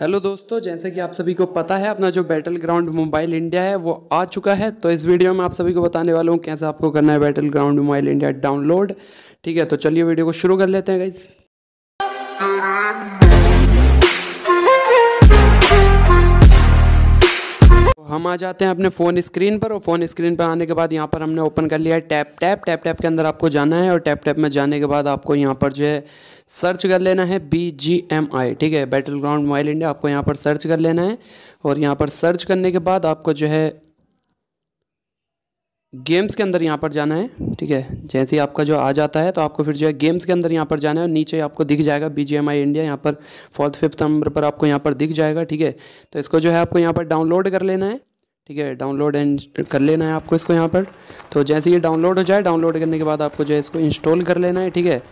hello दोस्तों जैसे कि आप सभी को पता है अपना जो बैटल ग्राउंड मोबाइल इंडिया है वो आ चुका है तो इस वीडियो में आप सभी को बताने वाला हूँ कैसे आपको करना है Battle Ground Mobile India download ठीक है तो चलिए वीडियो को शुरू कर लेते हैं गाइज़ हम आ जाते हैं अपने फ़ोन स्क्रीन पर और फ़ोन स्क्रीन पर आने के बाद यहाँ पर हमने ओपन कर लिया है टैप टैप टैप टैप के अंदर आपको जाना है और टैप टैप में जाने के बाद आपको यहाँ पर जो है सर्च कर लेना है बी जी एम आई ठीक है बैटल ग्राउंड मोबाइल इंडिया आपको यहाँ पर सर्च कर लेना है और यहाँ पर सर्च करने के बाद आपको जो है गेम्स के अंदर यहाँ पर जाना है ठीक है जैसे ही आपका जो आ जाता है तो आपको फिर जो है गेम्स के अंदर यहाँ पर जाना है और नीचे आपको दिख जाएगा B G M I India यहाँ पर फोर्थ फिफ्थ नंबर पर आपको यहाँ पर दिख जाएगा ठीक है तो इसको जो है आपको यहाँ पर डाउनलोड कर लेना है ठीक है डाउनलोड एंड कर लेना है आपको इसको यहाँ पर तो जैसे ये डाउनलोड हो जाए डाउनलोड करने के बाद आपको जो है इसको इंस्टॉल कर लेना है ठीक है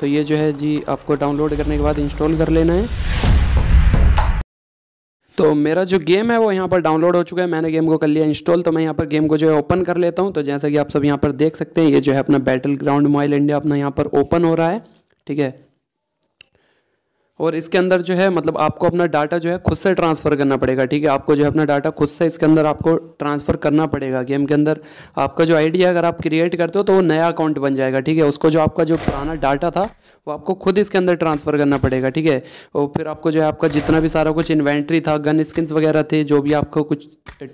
तो ये जो है जी आपको डाउनलोड करने के बाद इंस्टॉल कर लेना है तो मेरा जो गेम है वो यहाँ पर डाउनलोड हो चुका है मैंने गेम को कर लिया इंस्टॉल तो मैं यहाँ पर गेम को जो है ओपन कर लेता हूँ तो जैसा कि आप सब यहाँ पर देख सकते हैं ये जो है अपना बैटल ग्राउंड मोबाइल इंडिया अपना यहाँ पर ओपन हो रहा है ठीक है और इसके अंदर जो है मतलब आपको अपना डाटा जो है खुद से ट्रांसफ़र करना पड़ेगा ठीक है आपको जो है अपना डाटा खुद से इसके अंदर आपको ट्रांसफ़र करना पड़ेगा गेम के अंदर आपका जो आई अगर आप क्रिएट करते हो तो वो नया अकाउंट बन जाएगा ठीक है उसको जो आपका जो पुराना डाटा था वो आपको खुद इसके अंदर ट्रांसफ़र करना पड़ेगा ठीक है और फिर आपको जो है आपका जितना भी सारा कुछ इन्वेंट्री था गन स्किन्स वगैरह थे जो भी आपको कुछ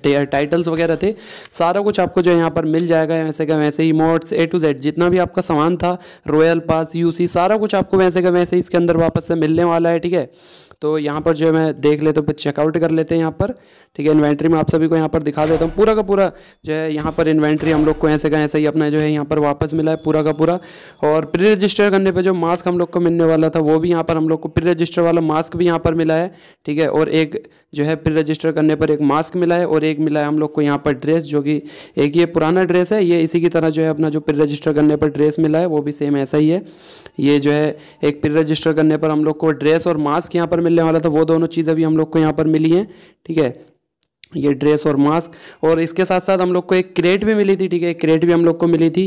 टाइटल्स वगैरह थे सारा कुछ आपको जो है यहाँ पर मिल जाएगा वैसे का वैसे ही मोड्स ए टू जेड जितना भी आपका सामान था रॉयल पास यू सारा कुछ आपको वैसे का वैसे इसके अंदर वापस से मिलने वाला वाला है ठीक है तो यहाँ पर जो मैं देख लेता हूँ फिर चेकआउट कर लेते हैं यहाँ पर ठीक है इन्वेंट्री में आप सभी को यहाँ पर दिखा देता हूँ पूरा का पूरा जो है यहाँ पर इन्वेंट्री हम लोग को ऐसे का ऐसे ही अपना जो है यहाँ पर वापस मिला है पूरा का पूरा और प्री रजिस्टर करने पर जो मास्क हम लोग को मिलने वाला था वो भी यहाँ पर हम लोग को प्री रजिस्टर वाला मास्क भी यहाँ पर मिला है ठीक है और एक जो है प्री रजिस्टर करने पर एक मास्क मिला है और एक मिला है हम लोग को यहाँ पर ड्रेस जो कि एक ये पुराना ड्रेस है ये इसी की तरह जो है अपना जो प्री रजिस्टर करने पर ड्रेस मिला है वो भी सेम ऐसा ही है ये जो है एक प्री रजिस्टर करने पर हम लोग को ड्रेस ड्रेस और मास्क यहाँ पर मिलने वाला था वो दोनों चीज़ अभी हम लोग को यहाँ पर मिली हैं ठीक है ये ड्रेस और मास्क और इसके साथ साथ हम लोग को एक क्रेट भी मिली थी ठीक है एक क्रेट भी हम लोग को मिली थी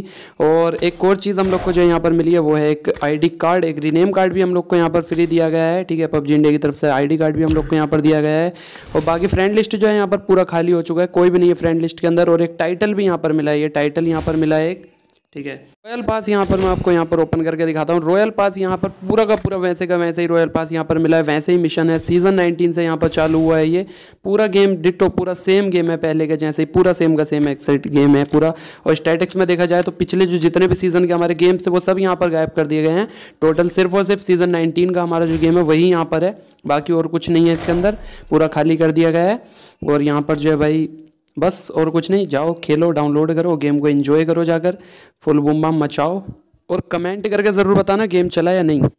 और एक और चीज़ हम लोग को जो यहाँ पर मिली है वो है एक आईडी कार्ड एक रीनेम कार्ड भी हम लोग को यहाँ पर फ्री दिया गया है ठीक है पबजी इंडिया की तरफ से आईडी कार्ड भी हम लोग को यहाँ पर दिया गया है और बाकी फ्रेंड लिस्ट जो है यहाँ पर पूरा खाली हो चुका है कोई भी नहीं है फ्रेंड लिस्ट के अंदर और एक टाइटल भी यहाँ पर मिला है ये टाइटल यहाँ पर मिला है एक ठीक है रॉयल पास यहाँ पर मैं आपको यहाँ पर ओपन करके दिखाता हूँ रॉयल पास यहाँ पर पूरा का पूरा वैसे का वैसे ही रॉयल पास यहाँ पर मिला है वैसे ही मिशन है सीजन 19 से यहाँ पर चालू हुआ है ये पूरा गेम डिटो पूरा सेम गेम है पहले का जैसे ही पूरा सेम का सेम एक्सेट गेम है पूरा और स्टैटिक्स में देखा जाए तो पिछले जो जितने भी सीजन के हमारे गेम्स थे वो सब यहाँ पर गायब कर दिए गए हैं टोटल सिर्फ और सिर्फ सीजन नाइनटीन का हमारा जो गेम है वही यहाँ पर है बाकी और कुछ नहीं है इसके अंदर पूरा खाली कर दिया गया है और यहाँ पर जो है भाई बस और कुछ नहीं जाओ खेलो डाउनलोड करो गेम को एंजॉय करो जाकर फुल बुम्बा मचाओ और कमेंट करके ज़रूर बताना गेम चला या नहीं